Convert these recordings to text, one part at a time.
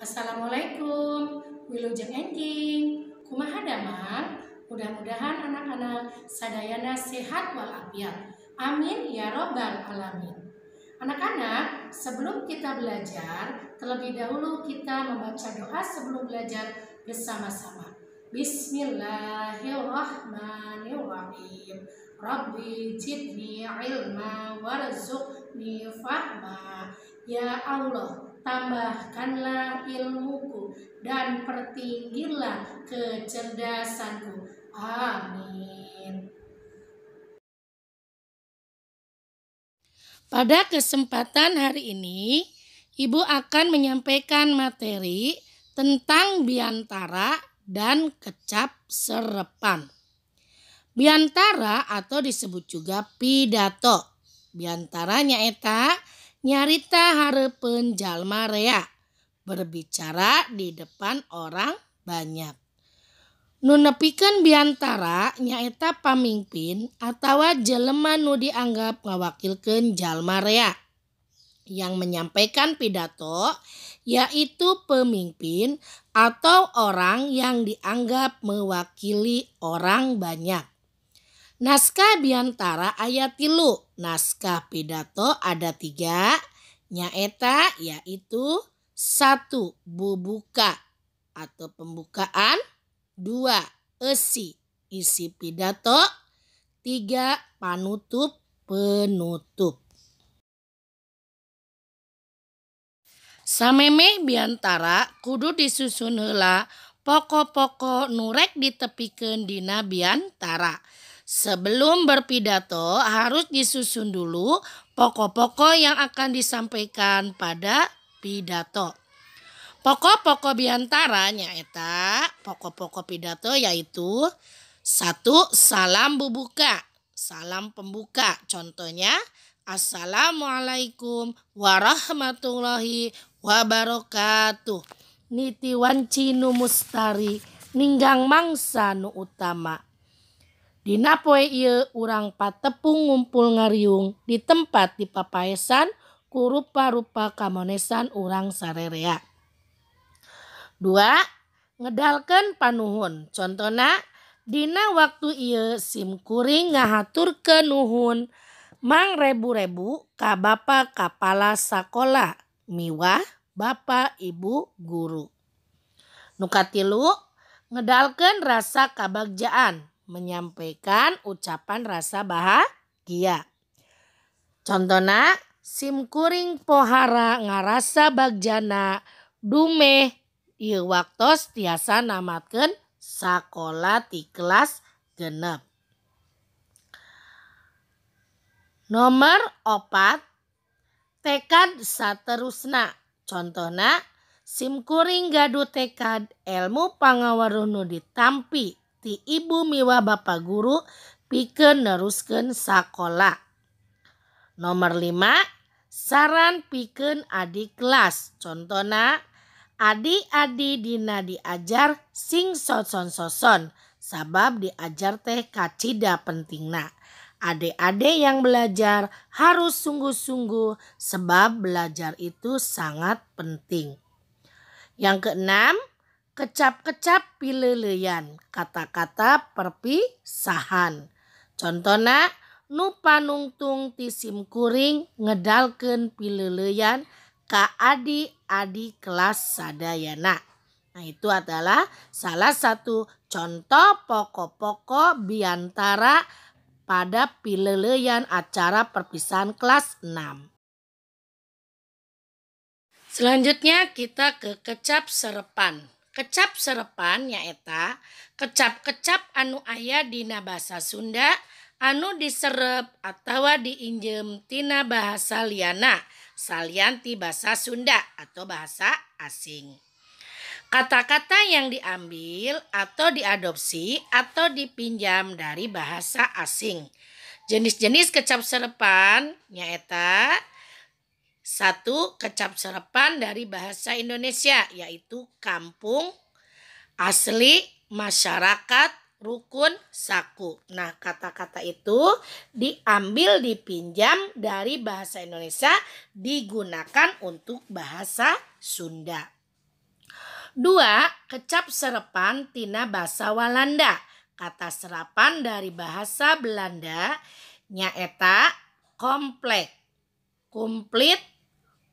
Assalamualaikum, wilujeng Enjing, kumaha Damar, mudah-mudahan anak-anak sadayana sehat walafiat. Amin ya robbal alamin. Anak-anak, sebelum kita belajar, terlebih dahulu kita membaca doa sebelum belajar bersama-sama. Bismillahirrahmanirrahim. Rabbi jidni ilma warzuqni fahma. Ya Allah, tambahkanlah ilmuku dan pertinggilah kecerdasanku. Amin. Pada kesempatan hari ini, Ibu akan menyampaikan materi tentang biantara dan kecap serepan. Biantara atau disebut juga pidato. Biantaranya eta nyarita harapan jalma rea berbicara di depan orang banyak. Nunepikan biantara nyaita pamimpin atau jelema nu dianggap mewakilkan jalma rea yang menyampaikan pidato yaitu pemimpin atau orang yang dianggap mewakili orang banyak. Naskah Biantara ayat tilu. Naskah pidato ada tiga. Nyaeta yaitu satu bubuka atau pembukaan. Dua esi isi pidato. Tiga panutup penutup. Sameme Biantara kudu disusun hela pokok-pokok nurek ditepikan dina Biantara. Sebelum berpidato harus disusun dulu pokok-pokok yang akan disampaikan pada pidato. Pokok-pokok biantaranya eta pokok-pokok pidato yaitu satu salam bubuka, salam pembuka. Contohnya Assalamualaikum warahmatullahi wabarakatuh. Nitiwan nu Mustari, ninggang mangsa nu utama napoe ieu urang patepung ngumpul ngariung di tempat di papaesan ku rupa-rupa kamonesan urang sarerea. Dua, ngedalkan panuhun. Contohnya, dina waktu kuring simkuring ke nuhun mang rebu-rebu ka bapa kapala sakola miwah bapa ibu guru. Nukatilu, tilu, ngedalkan rasa kabagjaan menyampaikan ucapan rasa bahagia. Contohnya, simkuring pohara ngarasa bagjana dumeh iya waktu tiasa namatkan sakola di kelas genep. Nomor opat, tekad saterusna. Contohnya, simkuring gaduh tekad ilmu pangawaruh ditampi ti ibu miwa bapak guru pikeun neruskan sakola. Nomor lima, saran pikeun adik kelas. Contohna, adik-adik dina diajar sing soson-soson sabab diajar teh kacida pentingna. Adik-adik yang belajar harus sungguh-sungguh sebab belajar itu sangat penting. Yang keenam, kecap-kecap pileleyan kata-kata perpisahan. Contohnya nu panungtung tisim kuring ngedalken pileleyan ka adi-adi kelas sadayana. Nah itu adalah salah satu contoh pokok-pokok biantara pada pileleyan acara perpisahan kelas 6. Selanjutnya kita ke kecap serepan. Kecap serepan nyaeta kecap-kecap anu ayah dina bahasa Sunda anu diserep atau diinjem tina bahasa liana salianti bahasa Sunda atau bahasa asing. Kata-kata yang diambil atau diadopsi atau dipinjam dari bahasa asing. Jenis-jenis kecap serepan nyaeta satu, kecap serapan dari bahasa Indonesia yaitu kampung, asli, masyarakat, rukun, saku. Nah, kata-kata itu diambil, dipinjam dari bahasa Indonesia, digunakan untuk bahasa Sunda. Dua, kecap serapan tina bahasa Walanda. Kata serapan dari bahasa Belanda, nyaeta komplek komplit,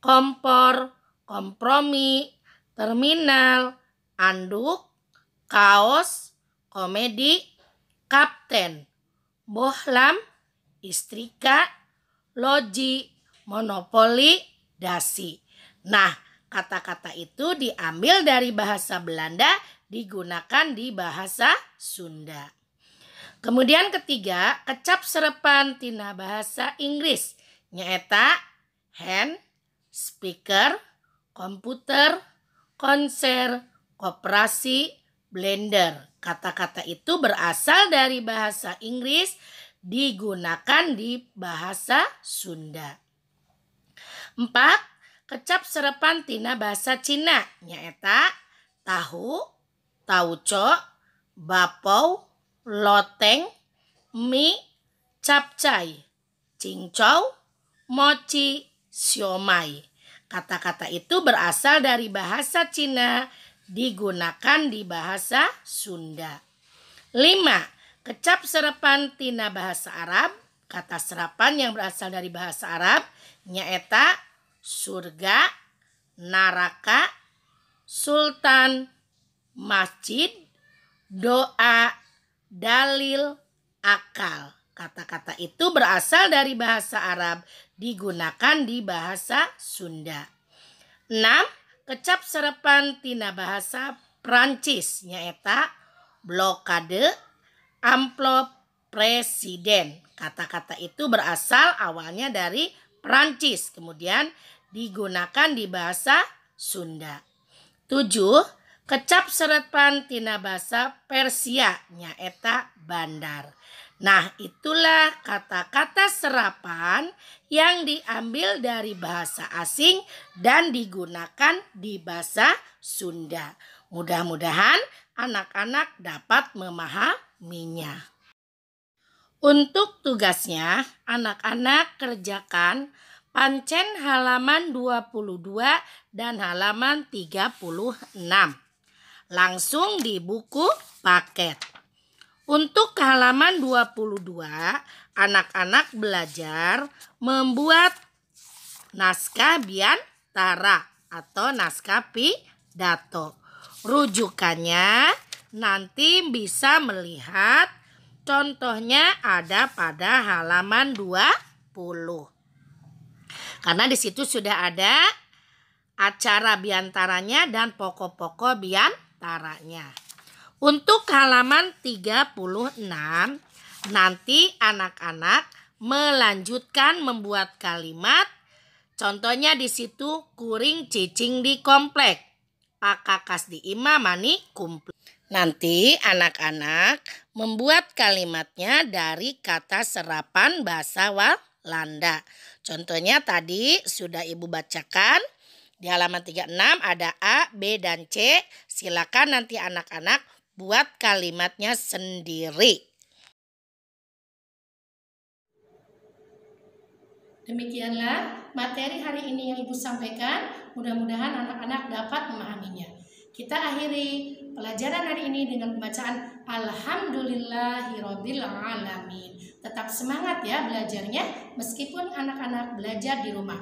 kompor, kompromi, terminal, anduk, kaos, komedi, kapten, bohlam, istrika, loji, monopoli, dasi. Nah, kata-kata itu diambil dari bahasa Belanda digunakan di bahasa Sunda. Kemudian ketiga, kecap serepan tina bahasa Inggris Nyeta, hand, speaker, komputer, konser, koperasi, blender. Kata-kata itu berasal dari bahasa Inggris digunakan di bahasa Sunda. Empat, Kecap serepan tina bahasa Cina Nyeta, tahu, tauco, bapau, loteng, mie, capcai, cincau, mochi siomai. Kata-kata itu berasal dari bahasa Cina, digunakan di bahasa Sunda. Lima, Kecap serapan tina bahasa Arab. Kata serapan yang berasal dari bahasa Arab nyaeta surga, naraka, sultan, masjid, doa, dalil, akal. Kata-kata itu berasal dari bahasa Arab, digunakan di bahasa Sunda. 6. Kecap serepan tina bahasa Prancis, nyaeta blokade amplop presiden. Kata-kata itu berasal awalnya dari Prancis, kemudian digunakan di bahasa Sunda. 7. Kecap serepan tina basa Persia nyaeta bandar. Nah itulah kata-kata serapan yang diambil dari bahasa asing dan digunakan di bahasa Sunda. Mudah-mudahan anak-anak dapat memahaminya. Untuk tugasnya, anak-anak kerjakan pancen halaman 22 dan halaman 36 langsung di buku paket. Untuk halaman 22, anak-anak belajar membuat naskah biantara atau naskah pidato. Rujukannya nanti bisa melihat contohnya ada pada halaman 20. Karena di situ sudah ada acara biantaranya dan pokok-pokok biantaranya taranya. Untuk halaman 36 nanti anak-anak melanjutkan membuat kalimat contohnya di situ kuring cicing di komplek pakakas di ima mani kumpul. Nanti anak-anak membuat kalimatnya dari kata serapan bahasa Walanda. Contohnya tadi sudah Ibu bacakan di halaman 36 ada A, B, dan C. Silakan nanti anak-anak buat kalimatnya sendiri. Demikianlah materi hari ini yang Ibu sampaikan. Mudah-mudahan anak-anak dapat memahaminya. Kita akhiri pelajaran hari ini dengan pembacaan Alhamdulillahirrohmanirrohim. Tetap semangat ya belajarnya meskipun anak-anak belajar di rumah.